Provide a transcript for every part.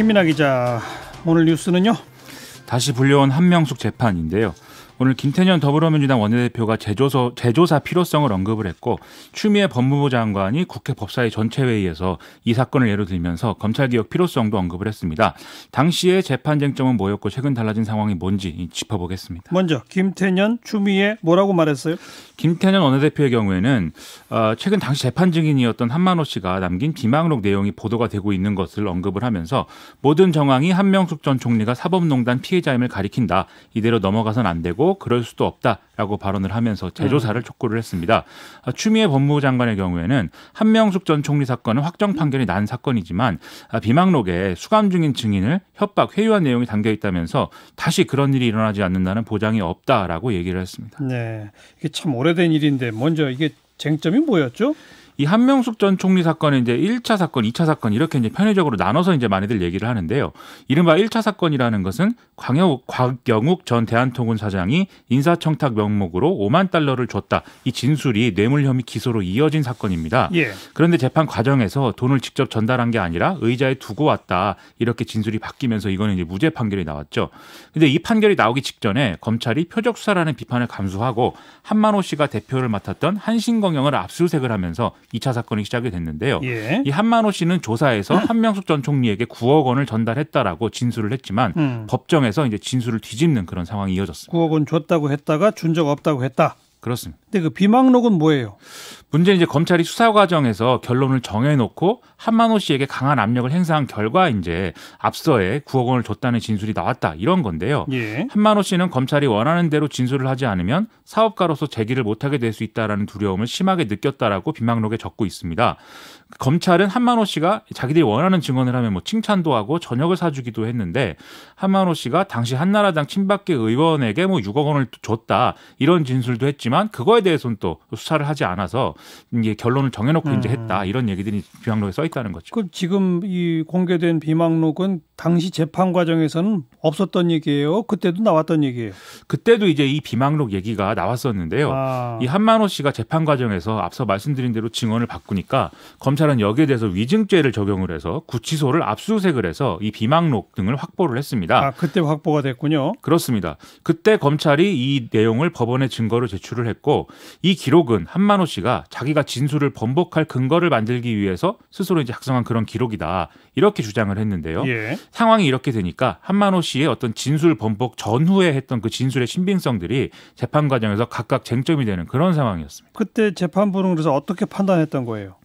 김민아 기자. 오늘 뉴스는요? 다시 불려온 한명숙 재판인데요. 오늘 김태년 더불어민주당 원내대표가 제조서, 제조사 필요성을 언급을 했고 추미애 법무부 장관이 국회 법사위 전체회의에서 이 사건을 예로 들면서 검찰개혁 필요성도 언급을 했습니다. 당시의 재판 쟁점은 뭐였고 최근 달라진 상황이 뭔지 짚어보겠습니다. 먼저 김태년, 추미애 뭐라고 말했어요? 김태년 원내대표의 경우에는 어, 최근 당시 재판 증인이었던 한만호 씨가 남긴 비망록 내용이 보도가 되고 있는 것을 언급을 하면서 모든 정황이 한명숙 전 총리가 사법농단 피해자임을 가리킨다. 이대로 넘어가선 안 되고 그럴 수도 없다라고 발언을 하면서 재조사를 네. 촉구를 했습니다. 아, 추미애 법무부 장관의 경우에는 한명숙 전 총리 사건은 확정 판결이 난 사건이지만 아, 비망록에 수감 중인 증인을 협박, 회유한 내용이 담겨 있다면서 다시 그런 일이 일어나지 않는다는 보장이 없다라고 얘기를 했습니다. 네, 이게 참 오래된 일인데 먼저 이게 쟁점이 뭐였죠? 이 한명숙 전 총리 사건은 이제 1차 사건, 2차 사건 이렇게 이제 편의적으로 나눠서 이제 많이들 얘기를 하는데요. 이른바 1차 사건이라는 것은 광역, 곽영욱 전 대한통운 사장이 인사청탁 명목으로 5만 달러를 줬다. 이 진술이 뇌물 혐의 기소로 이어진 사건입니다. 예. 그런데 재판 과정에서 돈을 직접 전달한 게 아니라 의자에 두고 왔다. 이렇게 진술이 바뀌면서 이거는 이제 무죄 판결이 나왔죠. 근데 이 판결이 나오기 직전에 검찰이 표적 수사라는 비판을 감수하고 한만호 씨가 대표를 맡았던 한신공영을 압수수색을 하면서 2차 사건이 시작이 됐는데요. 예. 이 한만호 씨는 조사에서 음. 한명숙 전 총리에게 9억 원을 전달했다라고 진술을 했지만 음. 법정에서 이제 진술을 뒤집는 그런 상황이 이어졌습니다. 9억 원 줬다고 했다가 준 적 없다고 했다. 그렇습니다. 근데 그 비망록은 뭐예요? 문제는 이제 검찰이 수사 과정에서 결론을 정해놓고 한만호 씨에게 강한 압력을 행사한 결과 이제 앞서에 9억 원을 줬다는 진술이 나왔다 이런 건데요. 예. 한만호 씨는 검찰이 원하는 대로 진술을 하지 않으면 사업가로서 제기를 못하게 될 수 있다라는 두려움을 심하게 느꼈다라고 비망록에 적고 있습니다. 검찰은 한만호 씨가 자기들이 원하는 증언을 하면 뭐 칭찬도 하고 저녁을 사주기도 했는데 한만호 씨가 당시 한나라당 친박계 의원에게 뭐 6억 원을 줬다 이런 진술도 했지만 그거에 대해서는 또 수사를 하지 않아서 이게 결론을 정해놓고 음. 이제 했다 이런 얘기들이 비망록에 써 있다는 거죠. 그 지금 이 공개된 비망록은 당시 재판 과정에서는 없었던 얘기예요. 그때도 나왔던 얘기예요. 그때도 이제 이 비망록 얘기가 나왔었는데요. 아. 이 한만호 씨가 재판 과정에서 앞서 말씀드린 대로 증언을 바꾸니까 검찰 검찰은 여기에 대해서 위증죄를 적용을 해서 구치소를 압수수색을 해서 이 비망록 등을 확보를 했습니다. 아, 그때 확보가 됐군요. 그렇습니다. 그때 검찰이 이 내용을 법원에 증거로 제출을 했고 이 기록은 한만호 씨가 자기가 진술을 번복할 근거를 만들기 위해서 스스로 이제 작성한 그런 기록이다. 이렇게 주장을 했는데요. 예. 상황이 이렇게 되니까 한만호 씨의 어떤 진술 번복 전후에 했던 그 진술의 신빙성들이 재판 과정에서 각각 쟁점이 되는 그런 상황이었습니다. 그때 재판부는 그래서 어떻게 판단했던 거예요?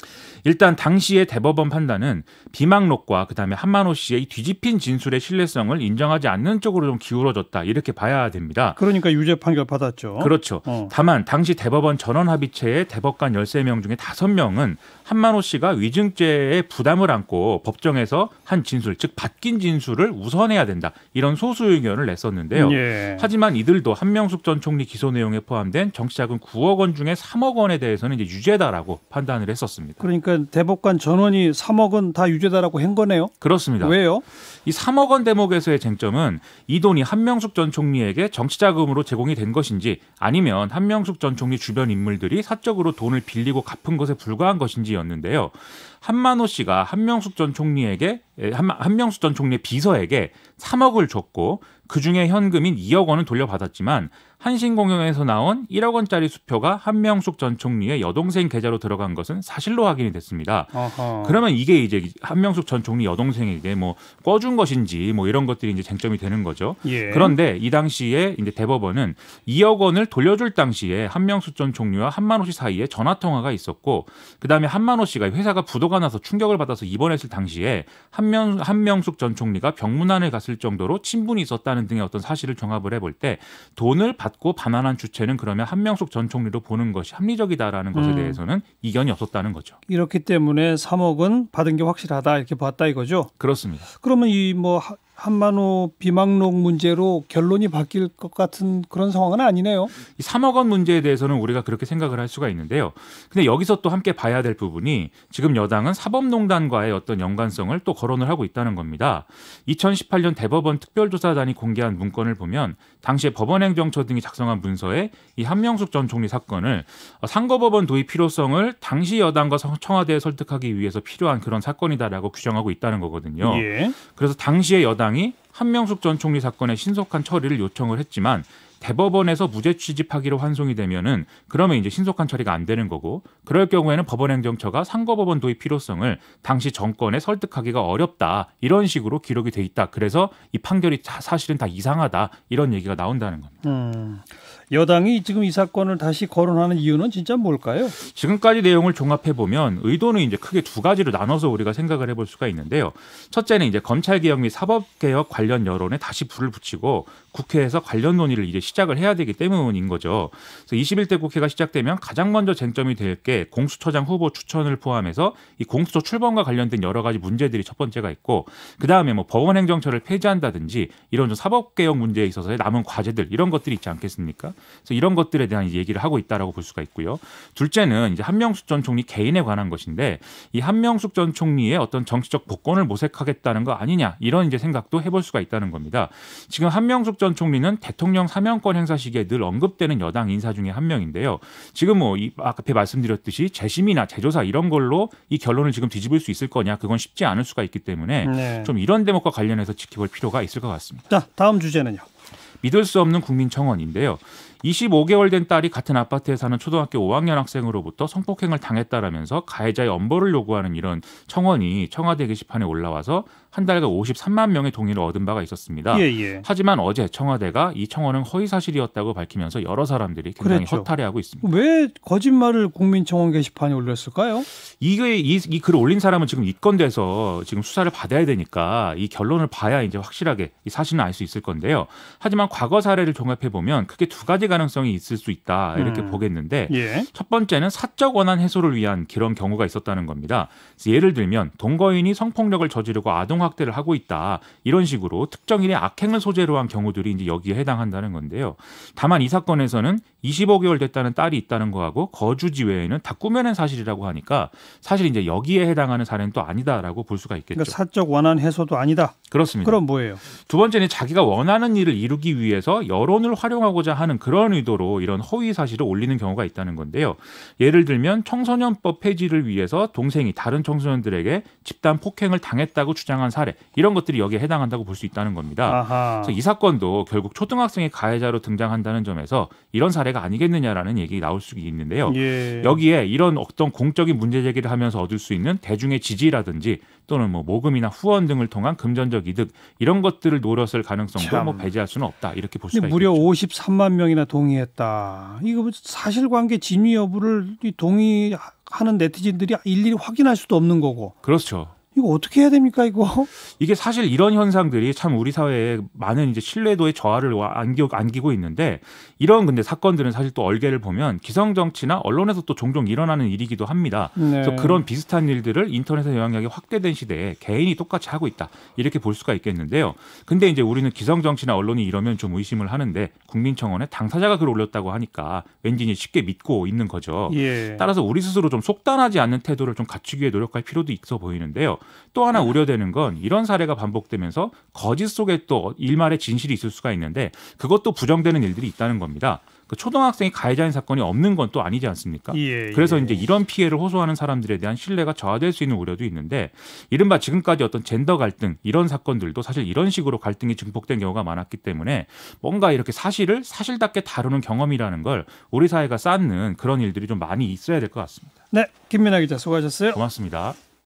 일단 당시의 대법원 판단은 비망록과 그다음에 한만호 씨의 뒤집힌 진술의 신뢰성을 인정하지 않는 쪽으로 좀 기울어졌다 이렇게 봐야 됩니다. 그러니까 유죄 판결 받았죠. 그렇죠. 어. 다만 당시 대법원 전원 합의체의 대법관 13명 중에 5명은 한만호 씨가 위증죄에 부담을 안고 법정에 관련해서 한 진술, 즉 바뀐 진술을 우선해야 된다. 이런 소수 의견을 냈었는데요. 예. 하지만 이들도 한명숙 전 총리 기소 내용에 포함된 정치자금 9억 원 중에 3억 원에 대해서는 이제 유죄다라고 판단을 했었습니다. 그러니까 대법관 전원이 3억 원 다 유죄다라고 한 거네요. 그렇습니다. 왜요? 이 3억 원 대목에서의 쟁점은 이 돈이 한명숙 전 총리에게 정치자금으로 제공이 된 것인지 아니면 한명숙 전 총리 주변 인물들이 사적으로 돈을 빌리고 갚은 것에 불과한 것인지였는데요. 한만호 씨가 한명숙 전 총리에게 한명숙 전 총리 비서에게 3억을 줬고 그중에 현금인 2억 원은 돌려받았지만 한신 공영에서 나온 1억 원짜리 수표가 한명숙 전 총리의 여동생 계좌로 들어간 것은 사실로 확인이 됐습니다. 어허. 그러면 이게 이제 한명숙 전 총리 여동생에게 뭐 꿔준 것인지 뭐 이런 것들이 이제 쟁점이 되는 거죠. 예. 그런데 이 당시에 이제 대법원은 2억 원을 돌려줄 당시에 한명숙 전 총리와 한만호 씨 사이에 전화 통화가 있었고 그다음에 한만호 씨가 회사가 부도가 나서 충격을 받아서 입원했을 당시에 한명 한명숙 전 총리가 병문안을 갔을 정도로 친분이 있었다. 했다는 등의 어떤 사실을 종합을 해볼 때 돈을 받고 반환한 주체는 그러면 한명숙 전 총리로 보는 것이 합리적이다라는 것에 음. 대해서는 이견이 없었다는 거죠. 이렇기 때문에 3억은 받은 게 확실하다 이렇게 봤다 이거죠. 그렇습니다. 그러면 이뭐 한만호 비망록 문제로 결론이 바뀔 것 같은 그런 상황은 아니네요. 이 3억 원 문제에 대해서는 우리가 그렇게 생각을 할 수가 있는데요. 근데 여기서 또 함께 봐야 될 부분이 지금 여당은 사법농단과의 어떤 연관성을 또 거론을 하고 있다는 겁니다. 2018년 대법원 특별조사단이 공개한 문건을 보면 당시에 법원행정처 등이 작성한 문서에 이 한명숙 전 총리 사건을 상거법원 도입 필요성을 당시 여당과 청와대에 설득하기 위해서 필요한 그런 사건이다라고 규정하고 있다는 거거든요. 예. 그래서 당시에 여당 야당이 한명숙 전 총리 사건의 신속한 처리를 요청을 했지만 대법원에서 무죄 취집하기로 환송이 되면은 그러면 이제 신속한 처리가 안 되는 거고 그럴 경우에는 법원행정처가 상고법원 도입 필요성을 당시 정권에 설득하기가 어렵다 이런 식으로 기록이 돼 있다 그래서 이 판결이 사실은 다 이상하다 이런 얘기가 나온다는 겁니다. 음, 여당이 지금 이 사건을 다시 거론하는 이유는 진짜 뭘까요? 지금까지 내용을 종합해 보면 의도는 이제 크게 두 가지로 나눠서 우리가 생각을 해볼 수가 있는데요. 첫째는 이제 검찰 개혁 및 사법 개혁 관련 여론에 다시 불을 붙이고 국회에서 관련 논의를 이제 시작을 해야 되기 때문인 거죠. 그래서 21대 국회가 시작되면 가장 먼저 쟁점이 될 게 공수처장 후보 추천을 포함해서 이 공수처 출범과 관련된 여러 가지 문제들이 첫 번째가 있고 그 다음에 뭐 법원 행정처를 폐지한다든지 이런 좀 사법 개혁 문제에 있어서의 남은 과제들 이런 것들이 있지 않겠습니까? 그래서 이런 것들에 대한 얘기를 하고 있다라고 볼 수가 있고요. 둘째는 이제 한명숙 전 총리 개인에 관한 것인데 이 한명숙 전 총리의 어떤 정치적 복권을 모색하겠다는 거 아니냐 이런 이제 생각도 해볼 수가 있다는 겁니다. 지금 한명숙 전 총리는 대통령 사면권 행사 시기에 늘 언급되는 여당 인사 중에 한 명인데요. 지금 뭐이 앞에 말씀드렸듯이 재심이나 재조사 이런 걸로 이 결론을 지금 뒤집을 수 있을 거냐 그건 쉽지 않을 수가 있기 때문에 네. 좀 이런 대목과 관련해서 지켜볼 필요가 있을 것 같습니다. 자 다음 주제는요. 믿을 수 없는 국민 청원인데요. 25개월 된 딸이 같은 아파트에 사는 초등학교 5학년 학생으로부터 성폭행을 당했다라면서 가해자의 엄벌을 요구하는 이런 청원이 청와대 게시판에 올라와서 한 달간 53만 명의 동의를 얻은 바가 있었습니다. 예, 예. 하지만 어제 청와대가 이 청원은 허위 사실이었다고 밝히면서 여러 사람들이 굉장히 그랬죠. 허탈해하고 있습니다. 왜 거짓말을 국민청원 게시판에 올렸을까요? 이게 이, 이 글을 올린 사람은 지금 입건돼서 지금 수사를 받아야 되니까 이 결론을 봐야 이제 확실하게 이 사실은 알 수 있을 건데요. 하지만 과거 사례를 종합해 보면 크게 두 가지가 가능성이 있을 수 있다 이렇게 음. 보겠는데 예. 첫 번째는 사적 원한 해소를 위한 그런 경우가 있었다는 겁니다. 예를 들면 동거인이 성폭력을 저지르고 아동 학대를 하고 있다 이런 식으로 특정인의 악행을 소재로 한 경우들이 이제 여기에 해당한다는 건데요. 다만 이 사건에서는 25개월 됐다는 딸이 있다는 거하고 거주지 외에는 다 꾸며낸 사실이라고 하니까 사실 이제 여기에 해당하는 사례는 또 아니다라고 볼 수가 있겠죠. 그러니까 사적 원한 해소도 아니다. 그렇습니다. 그럼 뭐예요? 두 번째는 자기가 원하는 일을 이루기 위해서 여론을 활용하고자 하는 그런 그런 의도로 이런 허위 사실을 올리는 경우가 있다는 건데요. 예를 들면 청소년법 폐지를 위해서 동생이 다른 청소년들에게 집단 폭행을 당했다고 주장한 사례 이런 것들이 여기에 해당한다고 볼 수 있다는 겁니다. 아하. 그래서 이 사건도 결국 초등학생의 가해자로 등장한다는 점에서 이런 사례가 아니겠느냐라는 얘기 나올 수 있는데요. 예. 여기에 이런 어떤 공적인 문제 제기를 하면서 얻을 수 있는 대중의 지지라든지 또는 뭐 모금이나 후원 등을 통한 금전적 이득 이런 것들을 노렸을 가능성도 뭐 배제할 수는 없다 이렇게 볼 수가 있 무려 53만 명이나 동의했다. 이거 뭐 사실관계 진위 여부를 동의하는 네티즌들이 일일이 확인할 수도 없는 거고. 그렇죠. 이거 어떻게 해야 됩니까 이거? 이게 사실 이런 현상들이 참 우리 사회에 많은 이제 신뢰도의 저하를 안겨, 안기고 있는데 이런 근데 사건들은 사실 또 얼개를 보면 기성 정치나 언론에서 또 종종 일어나는 일이기도 합니다. 네. 그래서 그런 비슷한 일들을 인터넷의 영향력이 확대된 시대에 개인이 똑같이 하고 있다 이렇게 볼 수가 있겠는데요. 근데 이제 우리는 기성 정치나 언론이 이러면 좀 의심을 하는데 국민청원에 당사자가 글을 올렸다고 하니까 왠지 쉽게 믿고 있는 거죠. 예. 따라서 우리 스스로 좀 속단하지 않는 태도를 좀 갖추기 위해 노력할 필요도 있어 보이는데요. 또 하나 우려되는 건 이런 사례가 반복되면서 거짓 속에 또 일말의 진실이 있을 수가 있는데 그것도 부정되는 일들이 있다는 겁니다. 그 초등학생이 가해자인 사건이 없는 건 또 아니지 않습니까? 예, 예. 그래서 예. 이제 이런 피해를 호소하는 사람들에 대한 신뢰가 저하될 수 있는 우려도 있는데 이른바 지금까지 어떤 젠더 갈등 이런 사건들도 사실 이런 식으로 갈등이 증폭된 경우가 많았기 때문에 뭔가 이렇게 사실을 사실답게 다루는 경험이라는 걸 우리 사회가 쌓는 그런 일들이 좀 많이 있어야 될 것 같습니다. 네, 김민아 기자 수고하셨어요. 고맙습니다.